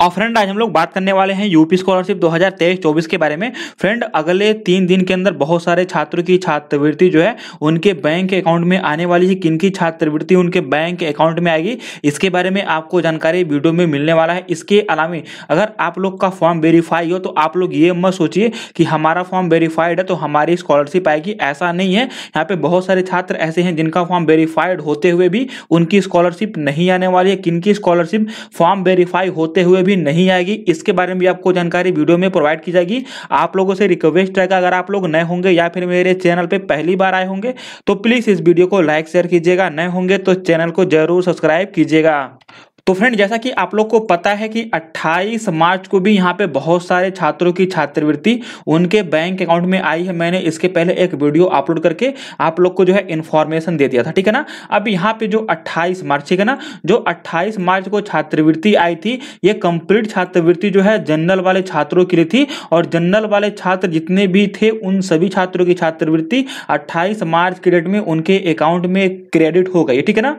और फ्रेंड आज हम लोग बात करने वाले हैं यूपी स्कॉलरशिप 2023-24 के बारे में फ्रेंड अगले तीन दिन के अंदर बहुत सारे छात्रों की छात्रवृत्ति जो है उनके बैंक अकाउंट में आने वाली है किन की छात्रवृत्ति उनके बैंक अकाउंट में आएगी इसके बारे में आपको जानकारी वीडियो में मिलने वाला है इसके अलावा अगर आप लोग का फॉर्म वेरीफाई हो तो आप लोग ये मत सोचिए कि हमारा फॉर्म वेरीफाइड है तो हमारी स्कॉलरशिप आएगी ऐसा नहीं है यहाँ पे बहुत सारे छात्र ऐसे हैं जिनका फॉर्म वेरीफाइड होते हुए भी उनकी स्कॉलरशिप नहीं आने वाली है किन की स्कॉलरशिप फॉर्म वेरीफाई होते हुए भी नहीं आएगी इसके बारे में भी आपको जानकारी वीडियो में प्रोवाइड की जाएगी आप लोगों से रिक्वेस्ट रहेगा अगर आप लोग नए होंगे या फिर मेरे चैनल पर पहली बार आए होंगे तो प्लीज़ इस वीडियो को लाइक शेयर कीजिएगा नए होंगे तो चैनल को जरूर सब्सक्राइब कीजिएगा तो फ्रेंड जैसा कि आप लोग को पता है कि 28 मार्च को भी यहाँ पे बहुत सारे छात्रों की छात्रवृत्ति उनके बैंक अकाउंट में आई है मैंने इसके पहले एक वीडियो अपलोड करके आप लोग को जो है इन्फॉर्मेशन दे दिया था ठीक है ना अब यहाँ पे जो 28 मार्च ठीक है ना जो 28 मार्च को छात्रवृत्ति आई थी ये कंप्लीट छात्रवृत्ति जो है जनरल वाले छात्रों के लिए थी और जनरल वाले छात्र जितने भी थे उन सभी छात्रों की छात्रवृत्ति अट्ठाईस मार्च के डेट में उनके अकाउंट में क्रेडिट हो गई ठीक है ना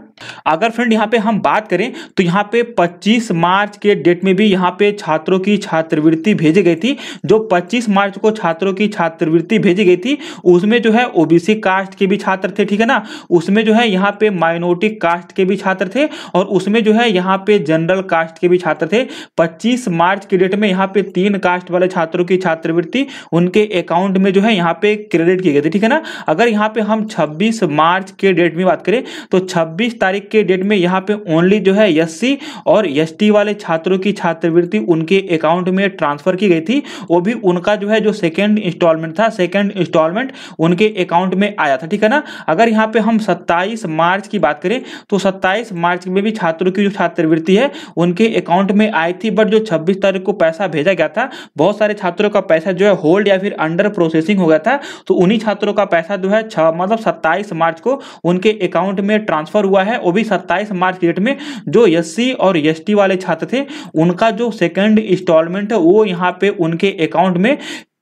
अगर फ्रेंड यहाँ पे हम बात करें तो यहाँ यहाँ पे 25 मार्च के डेट में भी यहाँ पे छात्रों की छात्रवृत्ति भेजी गई थी जो 25 मार्च को छात्रों की छात्रवृत्ति भेजी गई थी उसमें जो है ओबीसी कास्ट के भी छात्र थे ठीक है ना उसमें जो है यहाँ पे माइनोरिटी कास्ट के भी छात्र थे और उसमें जो है यहाँ पे जनरल कास्ट के भी छात्र थे पच्चीस मार्च के डेट में यहाँ पे तीन कास्ट वाले छात्रों की छात्रवृत्ति उनके अकाउंट में जो है यहाँ पे क्रेडिट की गई थी ठीक है ना अगर यहाँ पे हम छब्बीस मार्च के डेट में बात करें तो छब्बीस तारीख के डेट में यहाँ पे ओनली जो है एस थी और एस वाले छात्रों की छात्रवृत्ति उनके अकाउंट में ट्रांसफर की गई थी वो भी उनका जो है जो सेकेंड इंस्टॉलमेंट था सेकेंड इंस्टॉलमेंट उनके अकाउंट में आया था ठीक है ना अगर यहाँ पे हम सत्ताईस मार्च की बात करें तो सत्ताईस मार्च में भी छात्रों की जो छात्रवृत्ति है उनके अकाउंट में आई थी बट जो छब्बीस तारीख को पैसा भेजा गया था बहुत सारे छात्रों का पैसा जो है होल्ड या फिर अंडर प्रोसेसिंग हो गया था तो उन्हीं छात्रों का पैसा जो है मतलब सत्ताईस मार्च को उनके अकाउंट में ट्रांसफर हुआ है वो भी सत्ताईस मार्च डेट में जो एस सी और एसटी वाले छात्र थे उनका जो सेकेंड इंस्टॉलमेंट है वो यहाँ पे उनके अकाउंट में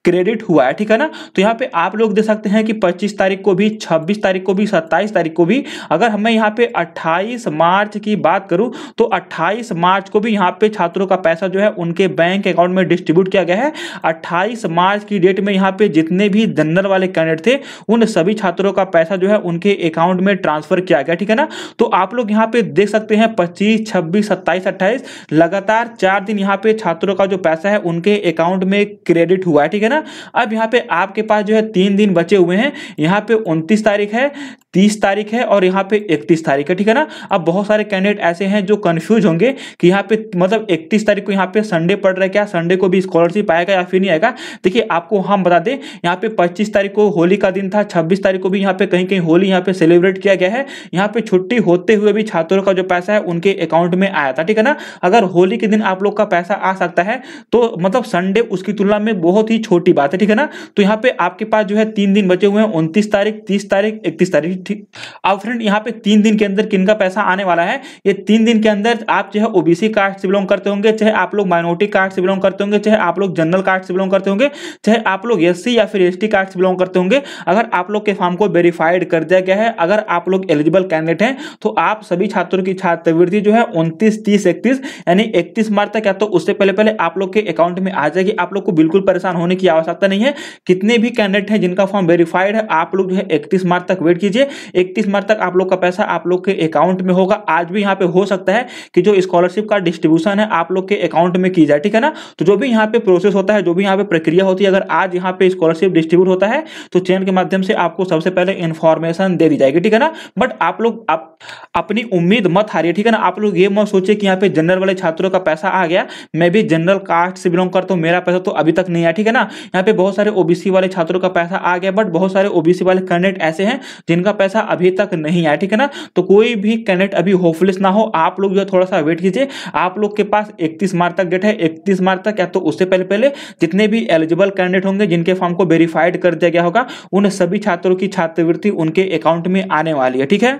क्रेडिट हुआ है ठीक है ना तो यहाँ पे आप लोग देख सकते हैं कि 25 तारीख को भी 26 तारीख को भी 27 तारीख को भी अगर हमें यहाँ पे 28 मार्च की बात करूँ तो 28 मार्च को भी यहाँ पे छात्रों का पैसा जो है उनके बैंक अकाउंट में डिस्ट्रीब्यूट किया गया है अट्ठाईस मार्च की डेट में यहाँ पे जितने भी जनरल वाले कैंडिडेट थे उन सभी छात्रों का पैसा जो है उनके अकाउंट में ट्रांसफर किया गया ठीक है ना तो आप लोग यहाँ पे देख सकते हैं पच्चीस छब्बीस सत्ताईस अट्ठाईस लगातार चार दिन यहाँ पे छात्रों का जो पैसा है उनके अकाउंट में क्रेडिट हुआ है ठीक है ना अब यहाँ पे आपके पास जो है तीन दिन बचे हुए हैं यहाँ पे उनतीस तारीख है तीस तारीख है और यहाँ पे इकतीस तारीख है ठीक है ना अब बहुत सारे कैंडिडेट ऐसे हैं जो कन्फ्यूज होंगे कि यहाँ पे मतलब इकतीस तारीख को यहाँ पे संडे पड़ रहा है क्या संडे को भी स्कॉलरशिप आएगा या फिर नहीं आएगा देखिए आपको हम बता दें यहाँ पे पच्चीस तारीख को होली का दिन था छब्बीस तारीख को भी यहाँ पे कहीं कहीं होली यहाँ पे सेलिब्रेट किया गया है यहाँ पे छुट्टी होते हुए भी छात्रों का जो पैसा है उनके अकाउंट में आया था ठीक है ना अगर होली के दिन आप लोग का पैसा आ सकता है तो मतलब संडे उसकी तुलना में बहुत ही छोटी बात है ठीक है ना तो यहाँ पे आपके पास जो है तीन दिन बचे हुए हैं उनतीस तारीख तीस तारीख इकतीस तारीख ठीक अब फ्रेंड यहाँ पे तीन दिन के अंदर किन का पैसा आने वाला है ये तीन दिन के अंदर आप जो है ओबीसी कास्ट से बिलोंग करते होंगे चाहे आप लोग माइनोरिटी कास्ट से बिलोंग करते होंगे चाहे आप लोग जनरल कास्ट से बिलोंग करते होंगे चाहे आप लोग एस या फिर एस कास्ट से बिलोंग करते होंगे अगर आप लोग के फॉर्म को वेरीफाइड कर दिया गया है अगर आप लोग एलिजिबल कैंडिडेट हैं तो आप सभी छात्रों की छात्रवृत्ति जो है उनतीस तीस इकतीस यानी इकतीस मार्च तक या तो उससे पहले पहले आप लोग के अकाउंट में आ जाएगी आप लोग को बिल्कुल परेशान होने की आवश्यकता नहीं है कितने भी कैंडिडेट हैं जिनका फॉर्म वेरीफाइड है आप लोग जो है इकतीस मार्च तक वेट कीजिए इकतीस मार्च तक आप लोग का पैसा आप लोग के अकाउंट में होगा आज भी यहाँ पे हो सकता है कि जो स्कॉलरशिप का डिस्ट्रीब्यूशन है आप लोग के अकाउंट में की जाए ठीक है ना तो जो भी यहाँ पे प्रोसेस होता है जो भी यहाँ पे प्रक्रिया होती है अगर आज यहाँ पे स्कॉलरशिप डिस्ट्रीब्यूट होता है तो चैन के माध्यम से आपको सबसे पहले इन्फॉर्मेशन दे दी जाएगी ठीक है ना बट आप लोग आप अपनी उम्मीद मत हारिए ठीक है ना आप लोग ये मत सोचिए कि यहाँ पे जनरल वाले छात्रों का पैसा आ गया मैं भी जनरल कास्ट से बिलोंग करता हूँ मेरा पैसा तो अभी तक नहीं आया ठीक है ना यहाँ पे बहुत सारे ओबीसी वाले छात्रों का पैसा आ गया बट बहुत सारे ओबीसी वाले कैंडिडेट ऐसे हैं जिनका पैसा अभी तक नहीं आया ठीक है ना तो कोई भी कैंडिडेट अभी होपलेस ना हो आप लोग जो थोड़ा सा वेट कीजिए आप लोग के पास इकतीस मार्च तक डेट है इकतीस मार्च तक या तो उससे पहले पहले जितने भी एलिजिबल कैंडिडेट होंगे जिनके फॉर्म को वेरीफाइड कर दिया गया होगा उन सभी छात्रों की छात्रवृत्ति उनके अकाउंट में आने वाली है ठीक है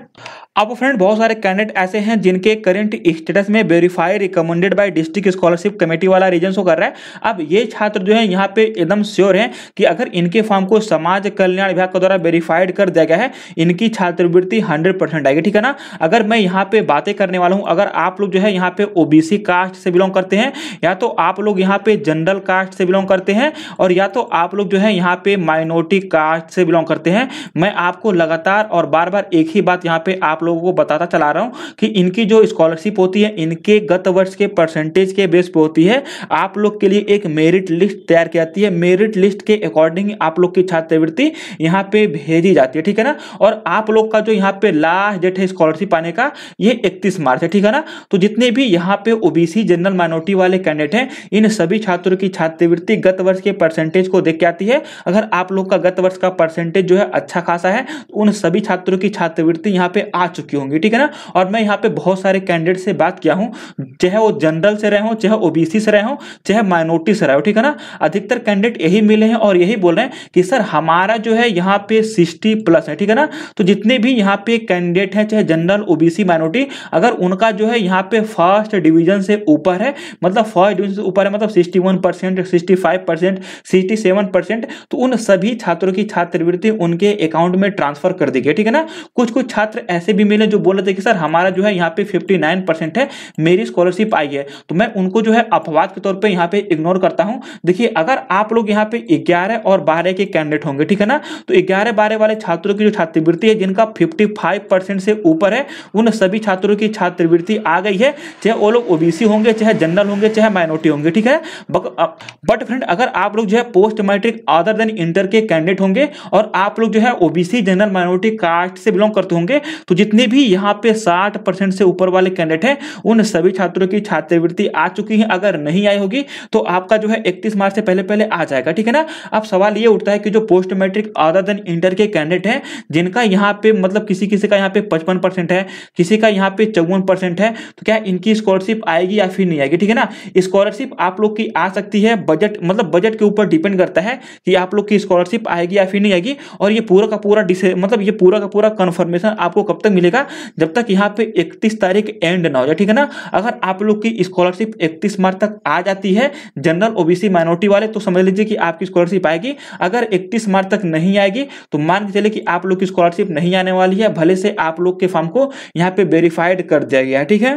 अब फ्रेंड बहुत सारे कैंडिडेट ऐसे हैं जिनके करंट स्टेटस में verify recommended by district scholarship committee वाला रीजन शो कर रहा है अब ये छात्र जो है यहाँ पे एकदम श्योर है कि अगर इनके फॉर्म को समाज कल्याण विभाग के द्वारा वेरीफाइड कर दिया गया है इनकी छात्रवृत्ति हंड्रेड परसेंट आएगी ठीक है ना अगर मैं यहाँ पे बातें करने वाला हूँ अगर आप लोग जो है यहाँ पे ओबीसी कास्ट से बिलोंग करते हैं या तो आप लोग यहाँ पे जनरल कास्ट से बिलोंग करते हैं और या तो आप लोग जो है यहाँ पे माइनॉरिटी कास्ट से बिलोंग करते हैं मैं आपको लगातार और बार बार एक ही बात यहाँ पे आप लोगों को बताता चला रहा हूँ कि इनकी जो स्कॉलरशिप होती है इनके गत वर्ष के परसेंटेज के बेस पर होती है आप लोग के लिए एक मेरिट लिस्ट तैयार की जाती है मेरिट लिस्ट के अकॉर्डिंग आप लोग की छात्रवृत्ति यहाँ पे भेजी जाती है ठीक है ना और आप लोग का जो यहाँ पे लास्ट डेट है स्कॉलरशिप आने का ये 31 मार्च है ठीक है ना तो जितने भी यहाँ पे ओबीसी जनरल माइनॉरिटी वाले कैंडिडेट हैं इन सभी छात्रों की छात्रवृत्ति गत वर्ष के परसेंटेज को देख के आती है अगर आप लोग का गत वर्ष का परसेंटेज जो है अच्छा खासा है तो उन सभी छात्रों की छात्रवृत्ति यहाँ पे आ चुकी होंगी ठीक है ना और मैं यहाँ पे बहुत सारे कैंडिडेट से बात किया हूँ चाहे वो जनरल से रहे हो चाहे ओबीसी से रहे हो चाहे माइनॉरिटी से रहे हो ठीक है ना अधिकतर कैंडिडेट यही मिले हैं और यही बोल रहे हैं कि सर हमारा जो है यहाँ पे सिक्सटी प्लस है ठीक है ना तो जितने भी यहाँ पे कैंडिडेट हैं चाहे जनरल ओबीसी माइनॉरिटी अगर उनका जो है यहाँ पे फर्स्ट डिवीजन से ऊपर है मतलब फर्स्ट डिवीजन से ऊपर है मतलब sixty one percent sixty five percent sixty seven percent तो उन सभी छात्रों की छात्रवृत्ति उनके अकाउंट में ट्रांसफर कर दी गई ठीक है ना कुछ कुछ छात्र ऐसे भी मिले जो बोल रहे थे कि सर हमारा जो है यहाँ पे फिफ्टी नाइन परसेंट है मेरी स्कॉलरशिप आई है तो मैं उनको जो है अपवाद के तौर पर यहाँ पे इग्नोर करता हूँ देखिए अगर आप लोग यहाँ पे ग्यारह और बारह के कैंडिडेट होंगे ठीक है ना तो ग्यारह बारह वाले छात्रों की जो छात्रवृत्ति छात्रवृत्ति है जिनका 55 परसेंट से ऊपर है उन सभी छात्रों की छात्रवृत्ति आ गई है चाहे वो लोग ओबीसी होंगे चाहे जनरल होंगे चाहे माइनॉरिटी होंगे ठीक है बट फ्रेंड अगर आप लोग जो है post matric other than inter के कैंडिडेट होंगे और आप लोग जो है ओबीसी जनरल माइनॉरिटी कास्ट से बिलोंग करते होंगे तो जितने भी यहाँ पे साठ से ऊपर वाले कैंडिडेट हैं उन सभी छात्रों की छात्रवृत्ति आ चुकी है अगर नहीं आई होगी तो आपका जो है इकतीस मार्च से पहले पहले आ जाएगा ठीक है ना अब सवाल ये उठता है कि जो post matric other than inter के कैंडिडेट हैं जिनका यहाँ पे मतलब किसी किसी का यहाँ पे पचपन परसेंट है किसी का यहाँ पे चौवन परसेंट है तो क्या इनकी स्कॉलरशिप आएगी या फिर नहीं आएगी ठीक है ना स्कॉलरशिप आप लोग की आ सकती है बजट मतलब बजट के ऊपर डिपेंड करता है कि आप लोग की स्कॉलरशिप आएगी या फिर नहीं आएगी और ये पूरा का पूरा मतलब ये पूरा का पूरा कन्फर्मेशन आपको कब तक मिलेगा जब तक यहाँ पे इकतीस तारीख एंड ना हो जाए ठीक है ना अगर आप लोग की स्कॉलरशिप इकतीस मार्च तक आ जाती है जनरल ओबीसी माइनॉरिटी वाले तो समझ लीजिए कि आपकी स्कॉलरशिप आएगी अगर इकतीस मार्च तक नहीं आएगी तो मान के चले कि आप लोग की स्कॉलरशिप स्कॉलरशिप नहीं आने वाली है भले से आप लोग के फॉर्म को यहाँ पे वेरीफाइड कर दिया गया है ठीक है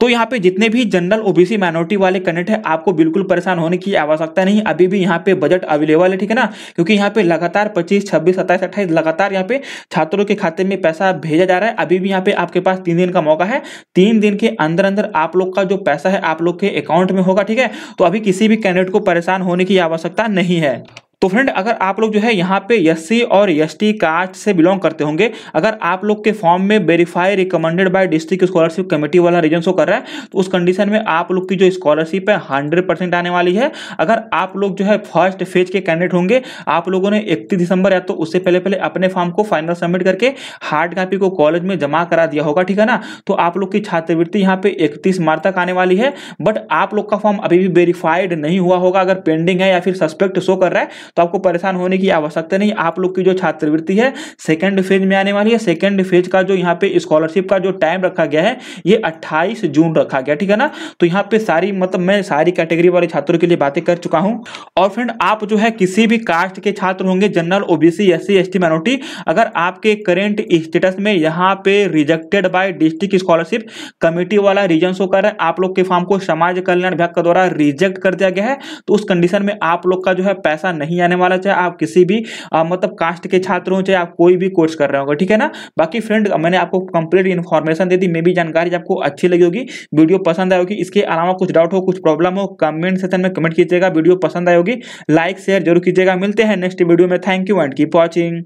तो यहाँ पे जितने भी जनरल ओबीसी माइनॉरिटी वाले कनेक्ट है आपको बिल्कुल परेशान होने की आवश्यकता नहीं अभी भी यहाँ पे बजट अवेलेबल है ठीक है ना क्योंकि यहाँ पे लगातार पच्चीस छब्बीस सत्ताईस अट्ठाईस लगातार यहाँ पे छात्रों के खाते में पैसा भेजा जा रहा है अभी भी यहाँ पे आपके पास तीन दिन का मौका है तीन दिन के अंदर अंदर आप लोग का जो पैसा है आप लोग के अकाउंट में होगा ठीक है तो अभी किसी भी कैंडिडेट को परेशान होने की आवश्यकता नहीं है तो फ्रेंड अगर आप लोग जो है यहाँ पे एस और एस कास्ट से बिलोंग करते होंगे अगर आप लोग के फॉर्म में verify recommended by district scholarship committee वाला रीजन शो कर रहा है तो उस कंडीशन में आप लोग की जो स्कॉलरशिप है हंड्रेड परसेंट आने वाली है अगर आप लोग जो है फर्स्ट फेज के कैंडिडेट होंगे आप लोगों ने इकतीस दिसंबर या तो उससे पहले पहले अपने फॉर्म को फाइनल सबमिट करके हार्ड कॉपी को कॉलेज में जमा करा दिया होगा ठीक है ना तो आप लोग की छात्रवृत्ति यहाँ पे इकतीस मार्च तक आने वाली है बट आप लोग का फॉर्म अभी भी वेरीफाइड नहीं हुआ होगा अगर पेंडिंग है या फिर सस्पेक्ट शो कर रहा है तो आपको परेशान होने की आवश्यकता नहीं आप लोग की जो छात्रवृत्ति है सेकेंड फेज में आने वाली है सेकेंड फेज का जो यहाँ पे स्कॉलरशिप का जो टाइम रखा गया है ये अट्ठाईस जून रखा गया ठीक है ना तो यहाँ पे सारी मतलब मैं सारी कैटेगरी वाले छात्रों के लिए बातें कर चुका हूँ और फ्रेंड आप जो है किसी भी कास्ट के छात्र होंगे general OBC S C minority अगर आपके करेंट स्टेटस में यहाँ पे rejected by district scholarship committee वाला रीजन शो कर आप लोग के फॉर्म को समाज कल्याण विभाग के द्वारा रिजेक्ट कर दिया गया है तो उस कंडीशन में आप लोग का जो है पैसा नहीं नहीं आने वाला चाहे आप किसी भी आ, मतलब कास्ट के छात्र हो चाहे आप कोई भी कोर्स कर रहे हो ठीक है ना बाकी फ्रेंड मैंने आपको कंप्लीट इन्फॉर्मेशन दे दी मे भी जानकारी आपको अच्छी लगी होगी वीडियो पसंद आएगी इसके अलावा कुछ डाउट हो कुछ प्रॉब्लम हो कमेंट सेक्शन में कमेंट कीजिएगा वीडियो पसंद आएगी लाइक शेयर जरूर कीजिएगा मिलते हैं नेक्स्ट वीडियो में thank you and keep watching